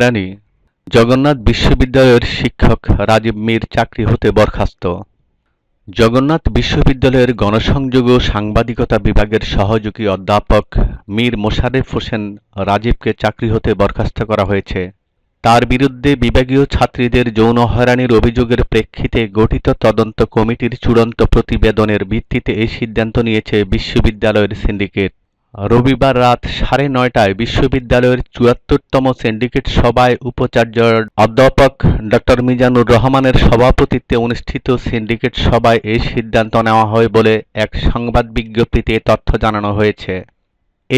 কেরানি জগন্নাথ বিশ্ববিদ্যালয়ের শিক্ষক রাজীব মীর চাকরি হতে বরখাস্ত জগন্নাথ বিশ্ববিদ্যালয়ের গণসংযোগ ও সাংবাদিকতা বিভাগের সহযোগী অধ্যাপক মীর মোশারেফ হোসেন রাজীবকে চাকরি হতে বরখাস্ত করা হয়েছে তার বিরুদ্ধে বিভাগীয় ছাত্রীদের যৌন হয়রানির অভিযোগের প্রেক্ষিতে গঠিত তদন্ত কমিটির চূড়ান্ত প্রতিবেদনের ভিত্তিতে এই সিদ্ধান্ত নিয়েছে বিশ্ববিদ্যালয়ের সিন্ডিকেট রবিবার রাত সাড়ে নয়টায় বিশ্ববিদ্যালয়ের চুয়াত্তরতম সিন্ডিকেট সভায় উপাচার্য অধ্যাপক ডক্টর মিজানুর রহমানের সভাপতিত্বে অনুষ্ঠিত সিন্ডিকেট সভায় এই সিদ্ধান্ত নেওয়া হয় বলে এক সংবাদ বিজ্ঞপ্তিতে তথ্য জানানো হয়েছে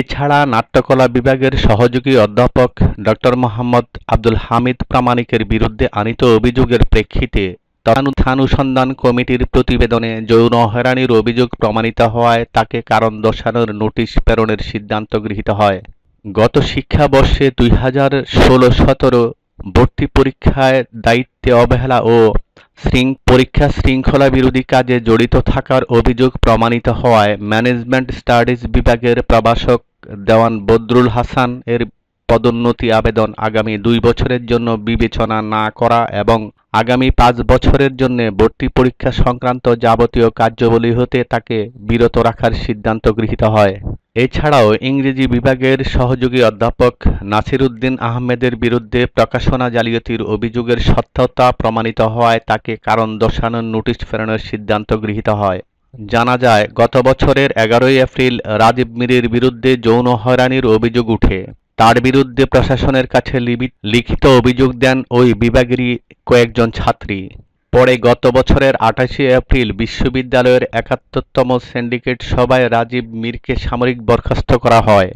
এছাড়া নাট্যকলা বিভাগের সহযোগী অধ্যাপক ডক্টর মোহাম্মদ আব্দুল হামিদ প্রামাণিকের বিরুদ্ধে আনিত অভিযোগের প্রেক্ষিতে তদানুসন্ধান কমিটির প্রতিবেদনে যৌন হয়রানির অভিযোগ প্রমাণিত হওয়ায় তাকে কারণ দর্শানোর নোটিশ প্রেরণের সিদ্ধান্ত গৃহীত হয় গত শিক্ষাবর্ষে দুই হাজার ষোলো সতেরো ভর্তি পরীক্ষায় দায়িত্বে অবহেলা ও পরীক্ষা শৃঙ্খলা বিরোধী কাজে জড়িত থাকার অভিযোগ প্রমাণিত হওয়ায় ম্যানেজমেন্ট স্টাডিজ বিভাগের প্রভাষক দেওয়ান বদরুল হাসান এর পদোন্নতি আবেদন আগামী দুই বছরের জন্য বিবেচনা না করা এবং আগামী পাঁচ বছরের জন্য ভর্তি পরীক্ষা সংক্রান্ত যাবতীয় কার্যবলী হতে তাকে বিরত রাখার সিদ্ধান্ত গৃহীত হয় এছাড়াও ইংরেজি বিভাগের সহযোগী অধ্যাপক নাসিরুদ্দিন আহমেদের বিরুদ্ধে প্রকাশনা জালিয়াতির অভিযোগের সত্যতা প্রমাণিত হওয়ায় তাকে কারণ দর্শানোর নোটিশ ফেরানোর সিদ্ধান্ত গৃহীত হয় জানা যায় গত বছরের এগারোই এপ্রিল রাজীব মিরির বিরুদ্ধে যৌন হয়রানির অভিযোগ উঠে তার বিরুদ্ধে প্রশাসনের কাছে লিখিত অভিযোগ দেন ওই বিভাগেরই কয়েকজন ছাত্রী পরে গত বছরের আঠাশে এপ্রিল বিশ্ববিদ্যালয়ের একাত্তরতম সিন্ডিকেট সভায় রাজীব মীরকে সামরিক বরখাস্ত করা হয়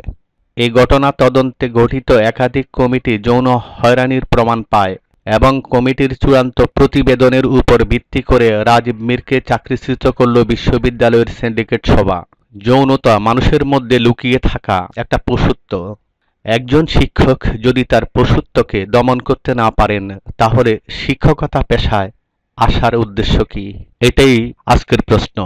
এই ঘটনা তদন্তে গঠিত একাধিক কমিটি যৌন হয়রানির প্রমাণ পায় এবং কমিটির চূড়ান্ত প্রতিবেদনের উপর ভিত্তি করে রাজীব মীরকে চাকরিচ্যুত করল বিশ্ববিদ্যালয়ের সিন্ডিকেট সভা যৌনতা মানুষের মধ্যে লুকিয়ে থাকা একটা পশুত্ব একজন শিক্ষক যদি তার পশুত্বকে দমন করতে না পারেন তাহলে শিক্ষকতা পেশায় আসার উদ্দেশ্য কি এটাই আজকের প্রশ্ন